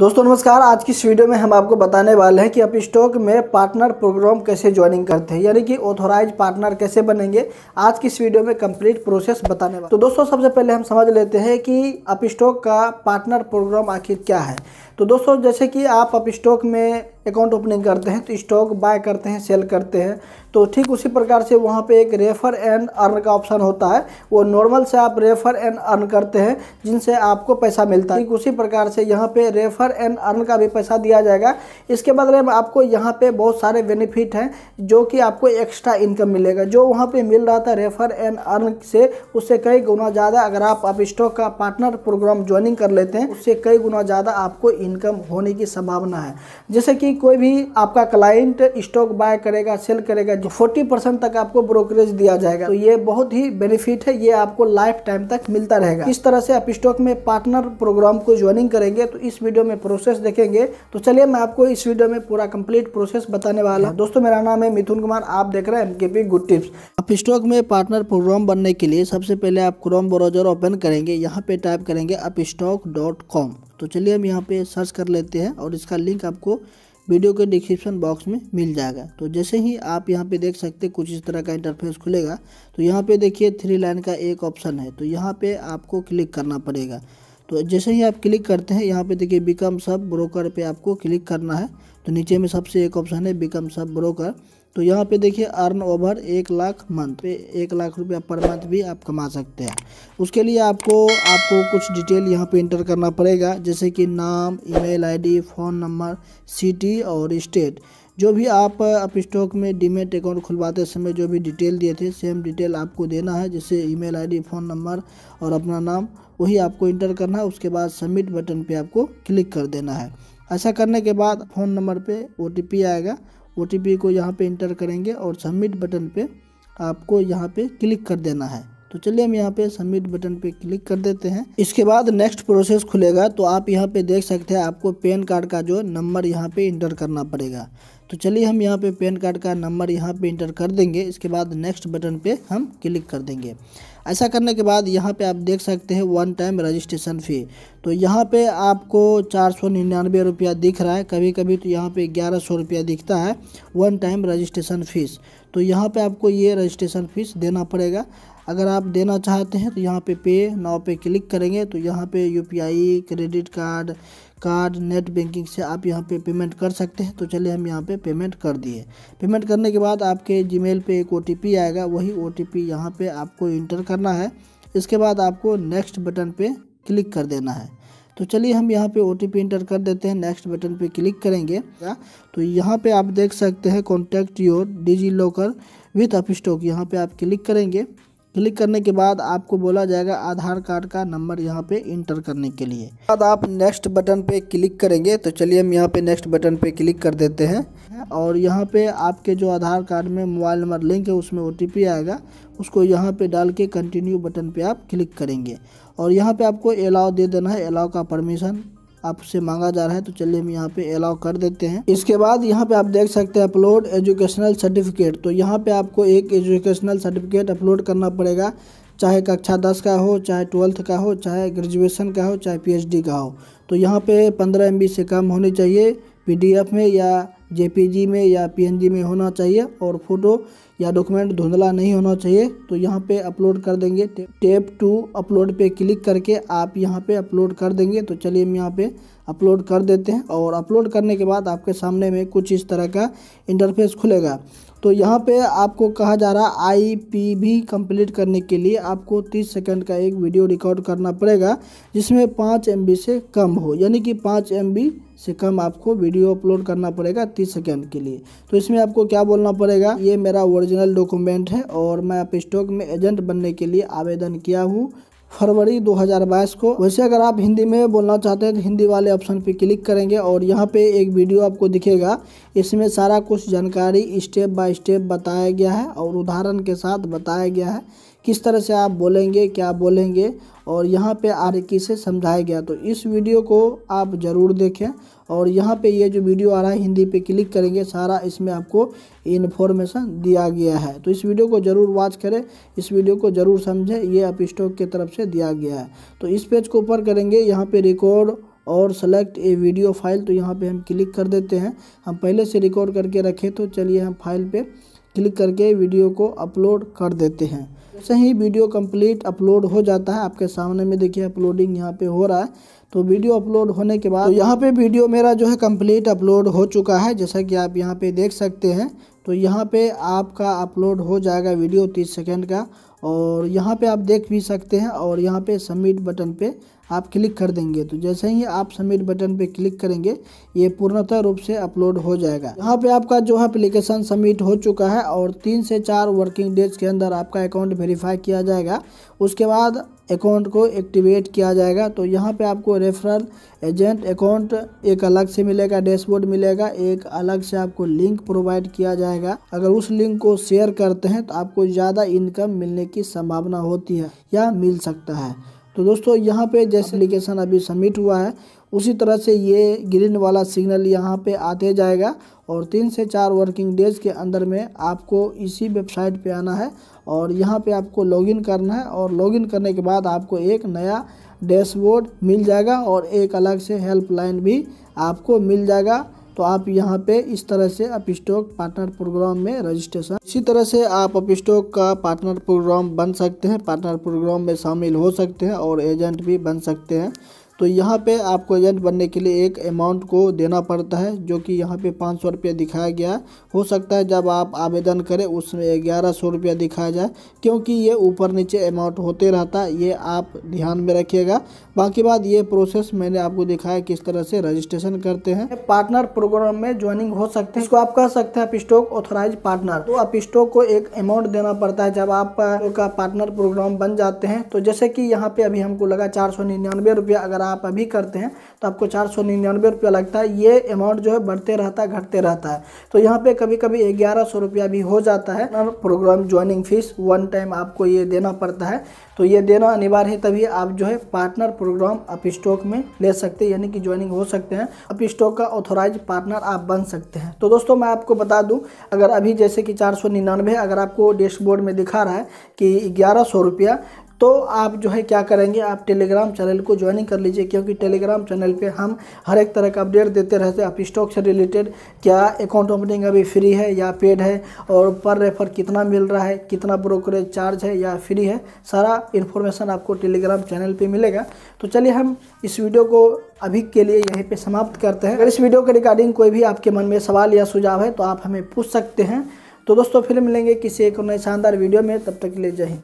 दोस्तों नमस्कार आज की इस वीडियो में हम आपको बताने वाले हैं कि आप स्टॉक में पार्टनर प्रोग्राम कैसे ज्वाइनिंग करते हैं यानी कि ऑथोराइज पार्टनर कैसे बनेंगे आज की इस वीडियो में कंप्लीट प्रोसेस बताने वाले तो दोस्तों सबसे पहले हम समझ लेते हैं कि आप स्टॉक का पार्टनर प्रोग्राम आखिर क्या है तो दोस्तों जैसे कि आप अब स्टॉक में अकाउंट ओपनिंग करते हैं तो स्टॉक बाय करते हैं सेल करते हैं तो ठीक उसी प्रकार से वहाँ पे एक रेफर एंड अर्न का ऑप्शन होता है वो नॉर्मल से आप रेफर एंड अर्न करते हैं जिनसे आपको पैसा मिलता है ठीक उसी प्रकार से यहाँ पे रेफर एंड अर्न का भी पैसा दिया जाएगा इसके बदले में आपको यहाँ पर बहुत सारे बेनिफिट हैं जो कि आपको एक्स्ट्रा इनकम मिलेगा जो वहाँ पर मिल रहा था रेफर एंड अर्न से उससे कई गुना ज़्यादा अगर आप स्टॉक का पार्टनर प्रोग्राम ज्वाइनिंग कर लेते हैं उससे कई गुना ज़्यादा आपको इनकम होने की संभावना है जैसे कि कोई भी आपका क्लाइंट स्टॉक बाय करेगा सेल करेगा जो फोर्टी परसेंट तक आपको ब्रोकरेज दिया जाएगा तो ये बहुत ही बेनिफिट है ये आपको लाइफ टाइम तक मिलता रहेगा इस तरह से आप स्टॉक में पार्टनर प्रोग्राम को ज्वाइनिंग करेंगे तो इस वीडियो में प्रोसेस देखेंगे तो चलिए मैं आपको इस वीडियो में पूरा कंप्लीट प्रोसेस बताने वाला हूँ दोस्तों मेरा नाम है मिथुन कुमार आप देख रहे हैं एमकेपी गुड टिप्स आप स्टॉक में पार्टनर प्रोग्राम बनने के लिए सबसे पहले आप क्रोम ब्राउजर ओपन करेंगे यहाँ पे टाइप करेंगे आप स्टॉक डॉट कॉम तो चलिए हम यहाँ पे सर्च कर लेते हैं और इसका लिंक आपको वीडियो के डिस्क्रिप्शन बॉक्स में मिल जाएगा तो जैसे ही आप यहाँ पे देख सकते हैं कुछ इस तरह का इंटरफेस खुलेगा तो यहाँ पे देखिए थ्री लाइन का एक ऑप्शन है तो यहाँ पे आपको क्लिक करना पड़ेगा तो जैसे ही आप क्लिक करते हैं यहाँ पे देखिए बिकम सब ब्रोकर पे आपको क्लिक करना है तो नीचे में सबसे एक ऑप्शन है बिकम सब ब्रोकर तो यहाँ पे देखिए अर्न ओवर एक लाख मंथ पे एक लाख रुपया पर मंथ भी आप कमा सकते हैं उसके लिए आपको आपको कुछ डिटेल यहाँ पे इंटर करना पड़ेगा जैसे कि नाम email ID phone number city और स्टेट जो भी आप अप स्टॉक में डीमेट अकाउंट खुलवाते समय जो भी डिटेल दिए थे सेम डिटेल आपको देना है जैसे ई मेल फ़ोन नंबर और अपना नाम वही आपको इंटर करना है उसके बाद सबमिट बटन पर आपको क्लिक कर देना है ऐसा करने के बाद फ़ोन नंबर पर ओ आएगा ओ को यहाँ पे इंटर करेंगे और सबमिट बटन पे आपको यहाँ पे क्लिक कर देना है तो चलिए हम यहाँ पे सबमिट बटन पे क्लिक कर देते हैं इसके बाद नेक्स्ट प्रोसेस खुलेगा तो आप यहाँ पे देख सकते हैं आपको पैन कार्ड का जो नंबर यहाँ पे इंटर करना पड़ेगा तो चलिए हम यहाँ पे पैन कार्ड का नंबर यहाँ पे इंटर कर देंगे इसके बाद नेक्स्ट बटन पे हम क्लिक कर देंगे ऐसा करने के बाद यहाँ पे आप देख सकते हैं वन टाइम रजिस्ट्रेशन फ़ी तो यहाँ पे आपको चार सौ निन्यानवे रुपया दिख रहा है कभी कभी तो यहाँ पे ग्यारह सौ रुपया दिखता है वन टाइम रजिस्ट्रेशन फ़ीस तो यहाँ पे आपको ये रजिस्ट्रेशन फ़ीस देना पड़ेगा अगर आप देना चाहते हैं तो यहाँ पे पे नाव पे क्लिक करेंगे तो यहाँ पे UPI credit card card net banking से आप यहाँ पे पेमेंट कर सकते हैं तो चलिए हम यहाँ पे पेमेंट कर दिए पेमेंट करने के बाद आपके जीमेल पे एक ओ आएगा वही ओ टी यहाँ पर आपको इंटर करना है इसके बाद आपको नेक्स्ट बटन पर क्लिक कर देना है तो चलिए हम यहाँ पे ओ इंटर कर देते हैं नेक्स्ट बटन पे क्लिक करेंगे तो यहाँ पे आप देख सकते हैं contact your DigiLocker with up यहाँ पे आप क्लिक करेंगे क्लिक करने के बाद आपको बोला जाएगा आधार कार्ड का नंबर यहाँ पे इंटर करने के लिए बाद आप नेक्स्ट बटन पे क्लिक करेंगे तो चलिए हम यहाँ पे नेक्स्ट बटन पे क्लिक कर देते हैं और यहाँ पे आपके जो आधार कार्ड में मोबाइल नंबर लिंक है उसमें ओ आएगा उसको यहाँ पे डाल के कंटिन्यू बटन पे आप क्लिक करेंगे और यहाँ पर आपको अलाव दे देना है अलाव का परमिशन आपसे मांगा जा रहा है तो चलिए हम यहाँ पे अलाउ कर देते हैं इसके बाद यहाँ पे आप देख सकते हैं अपलोड एजुकेशनल सर्टिफिकेट तो यहाँ पे आपको एक एजुकेशनल सर्टिफिकेट अपलोड करना पड़ेगा चाहे कक्षा दस का हो चाहे ट्वेल्थ का हो चाहे ग्रेजुएशन का हो चाहे पी का हो तो यहाँ पर पंद्रह एम से कम होनी चाहिए पी में या जेपीजी में या पीएनजी में होना चाहिए और फोटो या डॉक्यूमेंट धुंधला नहीं होना चाहिए तो यहाँ पे अपलोड कर देंगे टेप टू अपलोड पे क्लिक करके आप यहाँ पे अपलोड कर देंगे तो चलिए हम यहाँ पे अपलोड कर देते हैं और अपलोड करने के बाद आपके सामने में कुछ इस तरह का इंटरफेस खुलेगा तो यहाँ पे आपको कहा जा रहा आई पी भी कम्प्लीट करने के लिए आपको 30 सेकंड का एक वीडियो रिकॉर्ड करना पड़ेगा जिसमें 5 एम से कम हो यानी कि 5 एम से कम आपको वीडियो अपलोड करना पड़ेगा 30 सेकंड के लिए तो इसमें आपको क्या बोलना पड़ेगा ये मेरा ओरिजिनल डॉक्यूमेंट है और मैं आप स्टॉक में एजेंट बनने के लिए आवेदन किया हूँ फरवरी 2022 को वैसे अगर आप हिंदी में बोलना चाहते हैं तो हिंदी वाले ऑप्शन पे क्लिक करेंगे और यहाँ पे एक वीडियो आपको दिखेगा इसमें सारा कुछ जानकारी स्टेप बाय स्टेप बताया गया है और उदाहरण के साथ बताया गया है किस तरह से आप बोलेंगे क्या बोलेंगे और यहाँ पे आरिकी से समझाया गया तो इस वीडियो को आप ज़रूर देखें और यहाँ पे ये जो वीडियो आ रहा है हिंदी पे क्लिक करेंगे सारा इसमें आपको इन्फॉर्मेशन दिया गया है तो इस वीडियो को ज़रूर वॉच करें इस वीडियो को ज़रूर समझें ये आप स्टॉक की तरफ से दिया गया है तो इस पेज को ऊपर करेंगे यहाँ पर रिकॉर्ड और सेलेक्ट ए वीडियो फाइल तो यहाँ पर हम क्लिक कर देते हैं हम पहले से रिकॉर्ड करके रखें तो चलिए हम फाइल पर क्लिक करके वीडियो को अपलोड कर देते हैं जैसे ही वीडियो कंप्लीट अपलोड हो जाता है आपके सामने में देखिए अपलोडिंग यहाँ पे हो रहा है तो वीडियो अपलोड होने के बाद तो यहाँ पे वीडियो मेरा जो है कंप्लीट अपलोड हो चुका है जैसा कि आप यहाँ पे देख सकते हैं तो यहाँ पे आपका अपलोड हो जाएगा वीडियो 30 सेकंड का और यहाँ पे आप देख भी सकते हैं और यहाँ पे सबमिट बटन पे आप क्लिक कर देंगे तो जैसे ही आप सबमिट बटन पे क्लिक करेंगे ये पूर्णतः रूप से अपलोड हो जाएगा यहाँ पे आपका जो है अप्लीकेशन सबमिट हो चुका है और तीन से चार वर्किंग डेज के अंदर आपका अकाउंट वेरीफाई किया जाएगा उसके बाद अकाउंट को एक्टिवेट किया जाएगा तो यहाँ पे आपको रेफरल एजेंट अकाउंट एक अलग से मिलेगा डैशबोर्ड मिलेगा एक अलग से आपको लिंक प्रोवाइड किया जाएगा अगर उस लिंक को शेयर करते हैं तो आपको ज़्यादा इनकम मिलने की संभावना होती है या मिल सकता है तो दोस्तों यहाँ पे जैसे एप्लीकेशन अभी सबमिट हुआ है उसी तरह से ये ग्रीन वाला सिग्नल यहाँ पे आते जाएगा और तीन से चार वर्किंग डेज के अंदर में आपको इसी वेबसाइट पे आना है और यहाँ पे आपको लॉगिन करना है और लॉगिन करने के बाद आपको एक नया डैशबोर्ड मिल जाएगा और एक अलग से हेल्पलाइन भी आपको मिल जाएगा तो आप यहाँ पे इस तरह से अप स्टॉक पार्टनर प्रोग्राम में रजिस्ट्रेशन इसी तरह से आप अप स्टॉक का पार्टनर प्रोग्राम बन सकते हैं पार्टनर प्रोग्राम में शामिल हो सकते हैं और एजेंट भी बन सकते हैं तो यहाँ पे आपको एजेंट बनने के लिए एक अमाउंट को देना पड़ता है जो कि यहाँ पे पाँच सौ रुपया दिखाया गया है हो सकता है जब आप आवेदन करें उसमें ग्यारह सौ रुपया दिखाया जाए क्योंकि ये ऊपर नीचे अमाउंट होते रहता है ये आप ध्यान में रखिएगा बाकी बात ये प्रोसेस मैंने आपको दिखाया किस तरह से रजिस्ट्रेशन करते हैं पार्टनर प्रोग्राम में ज्वाइनिंग हो सकते हैं इसको आप कह सकते हैं आप स्टॉक ऑथोराइज पार्टनर तो आप स्टॉक को एक अमाउंट देना पड़ता है जब आप पार्टनर प्रोग्राम बन जाते हैं तो जैसे कि यहाँ पे अभी हमको लगा चार सौ निन्यानवे रुपया अगर आप आप अभी करते हैं तो आपको चार सौ निन्यानवे रुपया लगता है ये अमाउंट जो है बढ़ते रहता है घटते रहता है तो यहाँ पे कभी कभी ग्यारह सौ रुपया भी हो जाता है program joining fees one time आपको ये देना पड़ता है तो ये देना अनिवार्य है तभी आप जो है पार्टनर प्रोग्राम अप स्टॉक में ले सकते हैं यानी कि ज्वाइनिंग हो सकते हैं अप स्टॉक का ऑथोराइज पार्टनर आप बन सकते हैं तो दोस्तों मैं आपको बता दूं अगर अभी जैसे कि चार सौ निन्यानवे अगर आपको डैशबोर्ड में दिखा रहा है कि ग्यारह सौ रुपया तो आप जो है क्या करेंगे आप टेलीग्राम चैनल को ज्वाइनिंग कर लीजिए क्योंकि टेलीग्राम चैनल पे हम हर एक तरह का अपडेट देते रहते हैं आप स्टॉक से रिलेटेड क्या अकाउंट ओपनिंग अभी फ्री है या पेड है और पर रेफर कितना मिल रहा है कितना ब्रोकरेज चार्ज है या फ्री है सारा इन्फॉर्मेशन आपको टेलीग्राम चैनल पर मिलेगा तो चलिए हम इस वीडियो को अभी के लिए यहीं पर समाप्त करते हैं अगर इस वीडियो के रिगार्डिंग कोई भी आपके मन में सवाल या सुझाव है तो आप हमें पूछ सकते हैं तो दोस्तों फिर मिलेंगे किसी एक नए शानदार वीडियो में तब तक के लिए जय हिंद